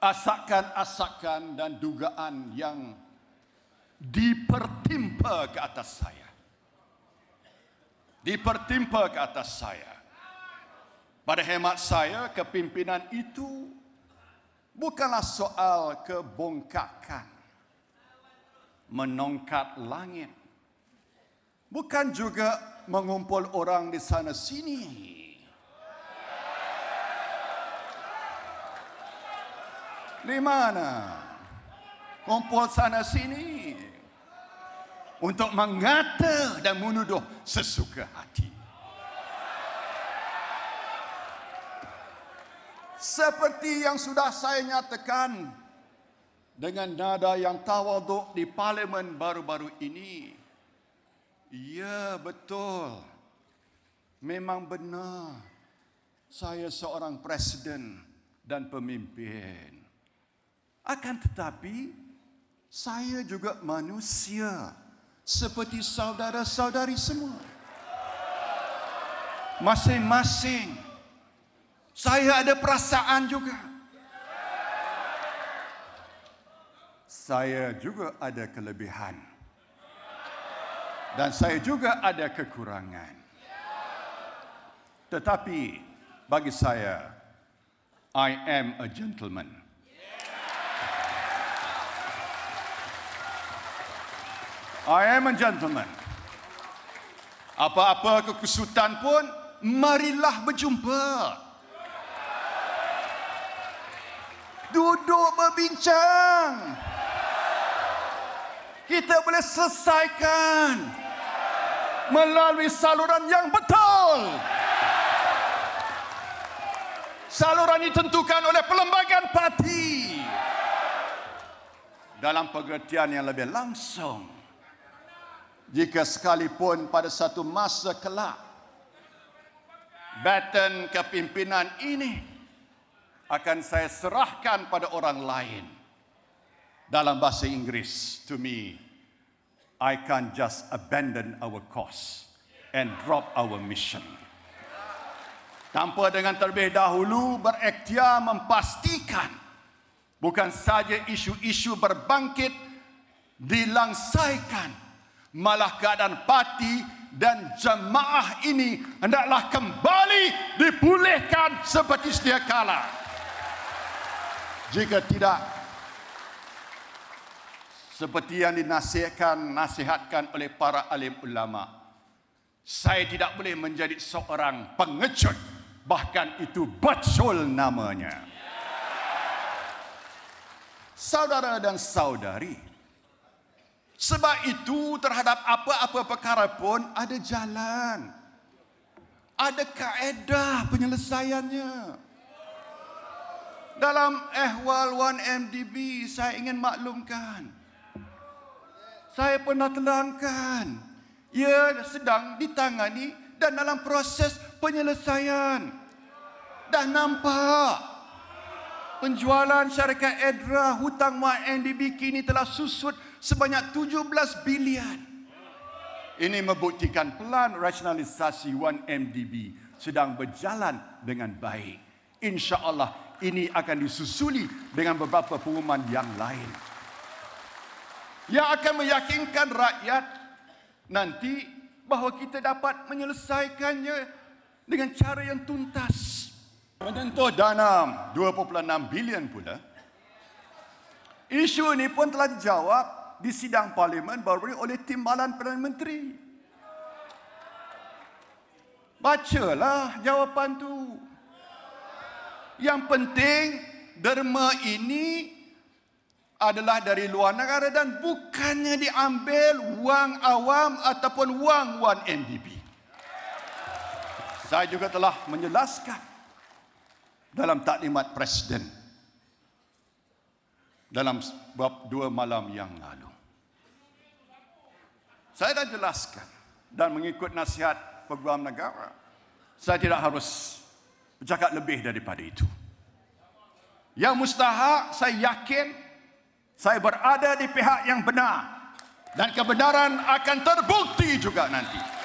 asakan-asakan dan dugaan yang dipertimpa ke atas saya. Dipertimpa ke atas saya. Pada hemat saya, kepimpinan itu bukanlah soal kebongkakan. Menongkat langit. Bukan juga mengumpul orang di sana sini. Bukan juga mengumpul orang di sana sini. di mana? Kumpul sana sini untuk mengata dan menuduh sesuka hati. Seperti yang sudah saya nyatakan dengan nada yang tawaduk di parlimen baru-baru ini. Ya betul. Memang benar. Saya seorang presiden dan pemimpin. Akan tetapi, saya juga manusia seperti saudara-saudari semua. Masing-masing, saya ada perasaan juga. Saya juga ada kelebihan. Dan saya juga ada kekurangan. Tetapi bagi saya, I am a gentleman. I am a gentleman. Apa-apa kekusutan pun, marilah berjumpa. Duduk berbincang. Kita boleh selesaikan melalui saluran yang betul. Saluran ditentukan oleh perlembagaan parti. Dalam pengertian yang lebih langsung jika sekalipun pada satu masa kelak baton kepimpinan ini akan saya serahkan pada orang lain dalam bahasa Inggeris to me I can't just abandon our cause and drop our mission tanpa dengan terlebih dahulu berikhtiar mempastikan bukan saja isu-isu berbangkit dilangsaikan malah keadaan parti dan jemaah ini hendaklah kembali dipulihkan seperti setia kala. Jika tidak, seperti yang dinasihatkan, nasihatkan oleh para alim ulama, saya tidak boleh menjadi seorang pengecut, bahkan itu bacul namanya. Saudara dan saudari, sebab itu terhadap apa-apa perkara pun ada jalan. Ada kaedah penyelesaiannya. Dalam ehwal 1MDB saya ingin maklumkan. Saya pernah terangkan. Ia sedang ditangani dan dalam proses penyelesaian. Dah nampak penjualan syarikat Edra hutang MyNDB kini telah susut sebanyak 17 bilion. Ini membuktikan pelan rasionalisasi 1MDB sedang berjalan dengan baik. Insya Allah ini akan disusuli dengan beberapa pengumuman yang lain. Yang akan meyakinkan rakyat nanti bahawa kita dapat menyelesaikannya dengan cara yang tuntas. Contoh dana 2.6 bilion pula. Isu ini pun telah dijawab di sidang parlimen baru ini oleh timbalan Perdana Menteri. Bacalah jawapan tu. Yang penting derma ini adalah dari luar negara dan bukannya diambil wang awam ataupun wang 1MDB. Saya juga telah menjelaskan dalam taklimat presiden dalam bab dua malam yang lalu. Saya dah jelaskan dan mengikut nasihat peguam negara. Saya tidak harus bercakap lebih daripada itu. Yang mustahak saya yakin saya berada di pihak yang benar dan kebenaran akan terbukti juga nanti.